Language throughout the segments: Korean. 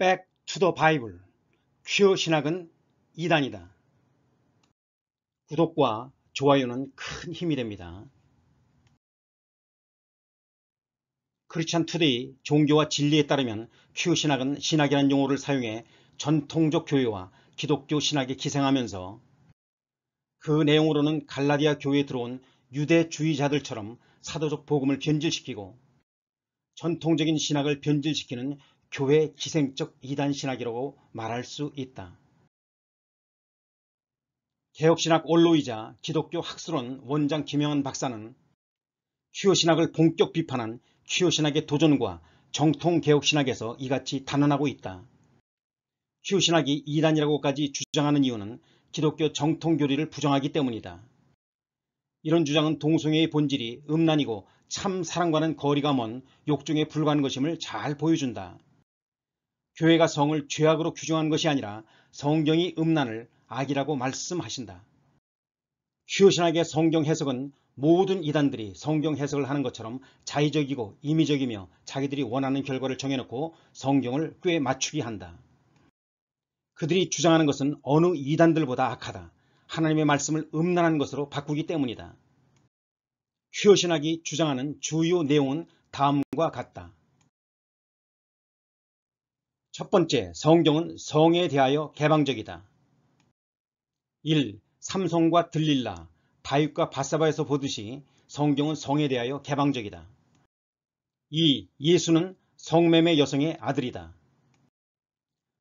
Back to the Bible 퀴어 신학은 이단이다 구독과 좋아요는 큰 힘이 됩니다. 크리스찬 투데이 종교와 진리에 따르면 퀴큐 신학은 신학이라는 용어를 사용해 전통적 교회와 기독교 신학에 기생하면서 그 내용으로는 갈라디아 교회에 들어온 유대주의자들처럼 사도적 복음을 변질시키고 전통적인 신학을 변질시키는 교회 기생적 이단 신학이라고 말할 수 있다. 개혁신학 원로이자 기독교 학술원 원장 김영환 박사는 취요신학을 본격 비판한 취요신학의 도전과 정통개혁신학에서 이같이 단언하고 있다. 취요신학이 이단이라고까지 주장하는 이유는 기독교 정통교리를 부정하기 때문이다. 이런 주장은 동성애의 본질이 음란이고 참 사랑과는 거리가 먼 욕중에 불과한 것임을 잘 보여준다. 교회가 성을 죄악으로 규정한 것이 아니라 성경이 음란을 악이라고 말씀하신다. 휴신학의 성경 해석은 모든 이단들이 성경 해석을 하는 것처럼 자의적이고 임의적이며 자기들이 원하는 결과를 정해놓고 성경을 꽤 맞추게 한다. 그들이 주장하는 것은 어느 이단들보다 악하다. 하나님의 말씀을 음란한 것으로 바꾸기 때문이다. 휴신학이 주장하는 주요 내용은 다음과 같다. 첫 번째, 성경은 성에 대하여 개방적이다. 1. 삼성과 들릴라, 다윗과 바사바에서 보듯이 성경은 성에 대하여 개방적이다. 2. 예수는 성매매 여성의 아들이다.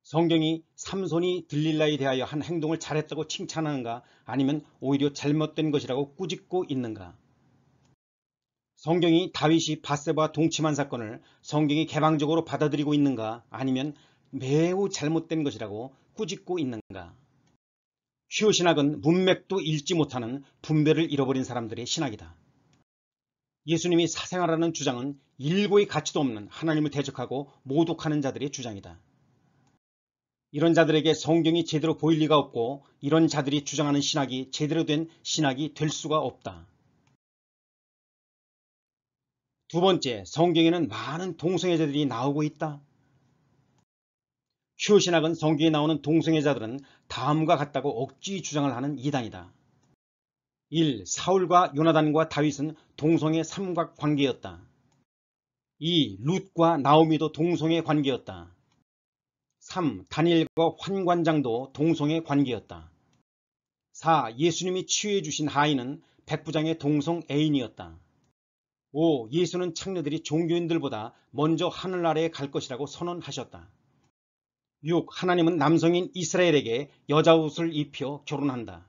성경이 삼손이 들릴라에 대하여 한 행동을 잘했다고 칭찬하는가 아니면 오히려 잘못된 것이라고 꾸짖고 있는가? 성경이 다윗이 바세바 동침한 사건을 성경이 개방적으로 받아들이고 있는가 아니면 매우 잘못된 것이라고 꾸짖고 있는가. 슈 신학은 문맥도 읽지 못하는 분별을 잃어버린 사람들의 신학이다. 예수님이 사생활하는 주장은 일고의 가치도 없는 하나님을 대적하고 모독하는 자들의 주장이다. 이런 자들에게 성경이 제대로 보일 리가 없고 이런 자들이 주장하는 신학이 제대로 된 신학이 될 수가 없다. 두 번째, 성경에는 많은 동성애자들이 나오고 있다. 큐신학은 성경에 나오는 동성애자들은 다음과 같다고 억지 주장을 하는 이단이다. 1. 사울과 요나단과 다윗은 동성애 삼각 관계였다. 2. 룻과 나오미도 동성애 관계였다. 3. 다니엘과 환관장도 동성애 관계였다. 4. 예수님이 치유해 주신 하인은 백부장의 동성 애인이었다. 5. 예수는 창녀들이 종교인들보다 먼저 하늘나라에 갈 것이라고 선언하셨다. 6. 하나님은 남성인 이스라엘에게 여자 옷을 입혀 결혼한다.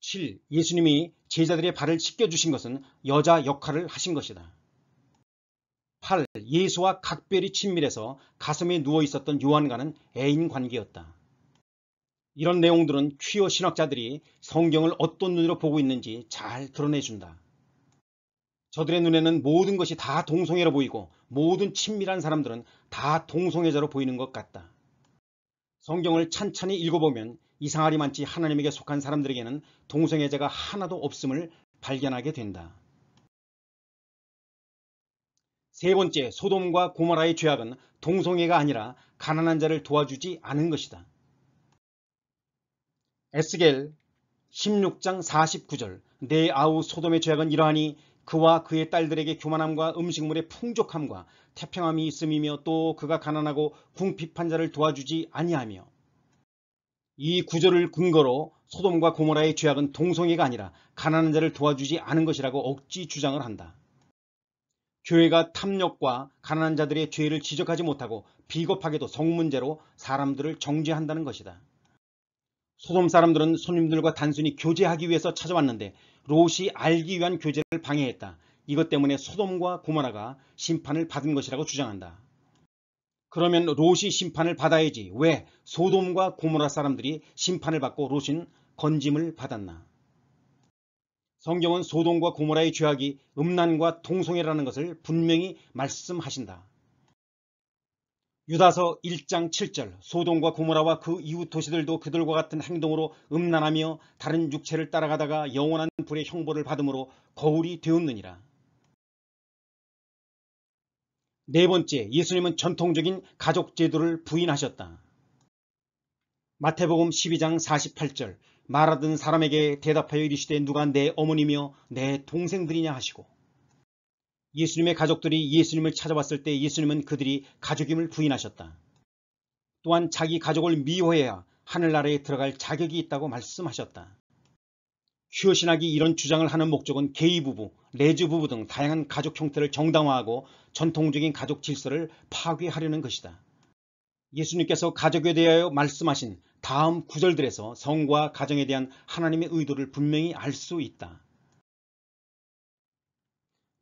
7. 예수님이 제자들의 발을 씻겨주신 것은 여자 역할을 하신 것이다. 8. 예수와 각별히 친밀해서 가슴에 누워 있었던 요한과는 애인 관계였다. 이런 내용들은 취어 신학자들이 성경을 어떤 눈으로 보고 있는지 잘 드러내준다. 저들의 눈에는 모든 것이 다 동성애로 보이고 모든 친밀한 사람들은 다 동성애자로 보이는 것 같다. 성경을 찬찬히 읽어보면 이상하리만치 하나님에게 속한 사람들에게는 동성애자가 하나도 없음을 발견하게 된다. 세 번째, 소돔과 고마라의 죄악은 동성애가 아니라 가난한 자를 도와주지 않은 것이다. 에스겔 16장 49절 내 아우 소돔의 죄악은 이러하니 그와 그의 딸들에게 교만함과 음식물의 풍족함과 태평함이 있음이며 또 그가 가난하고 궁핍한 자를 도와주지 아니하며 이 구절을 근거로 소돔과 고모라의 죄악은 동성애가 아니라 가난한 자를 도와주지 않은 것이라고 억지 주장을 한다. 교회가 탐욕과 가난한 자들의 죄를 지적하지 못하고 비겁하게도 성문제로 사람들을 정죄한다는 것이다. 소돔 사람들은 손님들과 단순히 교제하기 위해서 찾아왔는데 롯이 알기 위한 교제를 방해했다. 이것 때문에 소돔과 고모라가 심판을 받은 것이라고 주장한다. 그러면 롯이 심판을 받아야지. 왜 소돔과 고모라 사람들이 심판을 받고 롯은 건짐을 받았나? 성경은 소돔과 고모라의 죄악이 음란과 동성애라는 것을 분명히 말씀하신다. 유다서 1장 7절 소동과 고모라와 그이후 도시들도 그들과 같은 행동으로 음란하며 다른 육체를 따라가다가 영원한 불의 형벌을 받음으로 거울이 되었느니라. 네 번째, 예수님은 전통적인 가족 제도를 부인하셨다. 마태복음 12장 48절 말하던 사람에게 대답하여 이르시되 누가 내 어머니며 내 동생들이냐 하시고 예수님의 가족들이 예수님을 찾아왔을 때 예수님은 그들이 가족임을 부인하셨다. 또한 자기 가족을 미워해야 하늘나라에 들어갈 자격이 있다고 말씀하셨다. 휴어 신학이 이런 주장을 하는 목적은 게이 부부, 레즈 부부 등 다양한 가족 형태를 정당화하고 전통적인 가족 질서를 파괴하려는 것이다. 예수님께서 가족에 대하여 말씀하신 다음 구절들에서 성과 가정에 대한 하나님의 의도를 분명히 알 수 있다.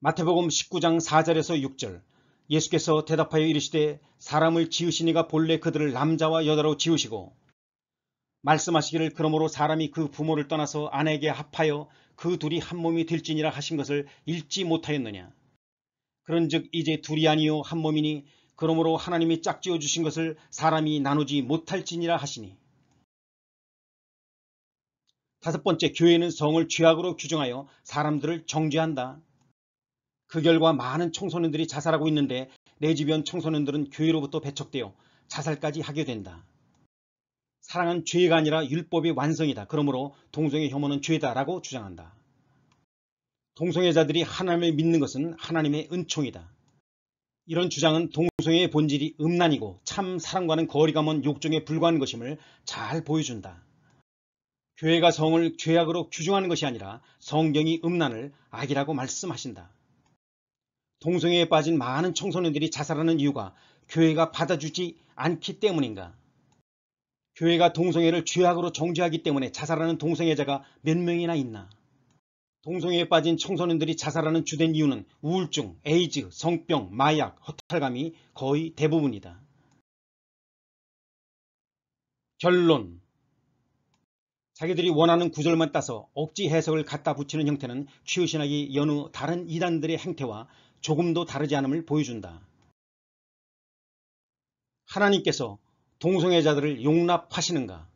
마태복음 19장 4절에서 6절 예수께서 대답하여 이르시되 사람을 지으시니가 본래 그들을 남자와 여자로 지으시고 말씀하시기를 그러므로 사람이 그 부모를 떠나서 아내에게 합하여 그 둘이 한 몸이 될지니라 하신 것을 읽지 못하였느냐 그런즉 이제 둘이 아니요 한 몸이니 그러므로 하나님이 짝지어 주신 것을 사람이 나누지 못할지니라 하시니 다섯 번째 교회는 성을 죄악으로 규정하여 사람들을 정죄한다 그 결과 많은 청소년들이 자살하고 있는데 내 주변 청소년들은 교회로부터 배척되어 자살까지 하게 된다. 사랑은 죄가 아니라 율법의 완성이다. 그러므로 동성애 혐오는 죄다라고 주장한다. 동성애자들이 하나님을 믿는 것은 하나님의 은총이다. 이런 주장은 동성애의 본질이 음란이고 참 사랑과는 거리가 먼 욕정에 불과한 것임을 잘 보여준다. 교회가 성을 죄악으로 규정하는 것이 아니라 성경이 음란을 악이라고 말씀하신다. 동성애에 빠진 많은 청소년들이 자살하는 이유가 교회가 받아주지 않기 때문인가? 교회가 동성애를 죄악으로 정죄하기 때문에 자살하는 동성애자가 몇 명이나 있나? 동성애에 빠진 청소년들이 자살하는 주된 이유는 우울증, 에이즈, 성병, 마약, 허탈감이 거의 대부분이다. 결론 자기들이 원하는 구절만 따서 억지 해석을 갖다 붙이는 형태는 취유신학이 여느 다른 이단들의 행태와 조금도 다르지 않음을 보여준다. 하나님께서 동성애자들을 용납하시는가?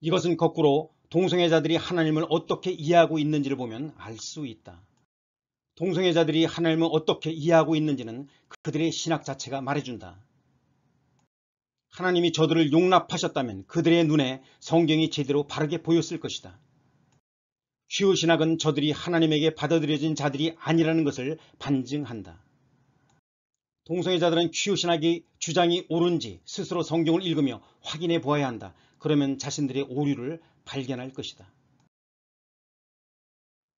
이것은 거꾸로 동성애자들이 하나님을 어떻게 이해하고 있는지를 보면 알 수 있다. 동성애자들이 하나님을 어떻게 이해하고 있는지는 그들의 신학 자체가 말해준다. 하나님이 저들을 용납하셨다면 그들의 눈에 성경이 제대로 바르게 보였을 것이다. 시오 신학은 저들이 하나님에게 받아들여진 자들이 아니라는 것을 반증한다. 동성애자들은 큐 신학이 주장이 옳은지 스스로 성경을 읽으며 확인해 보아야 한다. 그러면 자신들의 오류를 발견할 것이다.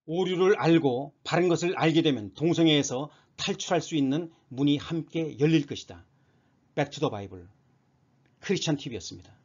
오류를 알고 바른 것을 알게 되면 동성애에서 탈출할 수 있는 문이 함께 열릴 것이다. 백투더 바이블 크리스천 TV였습니다.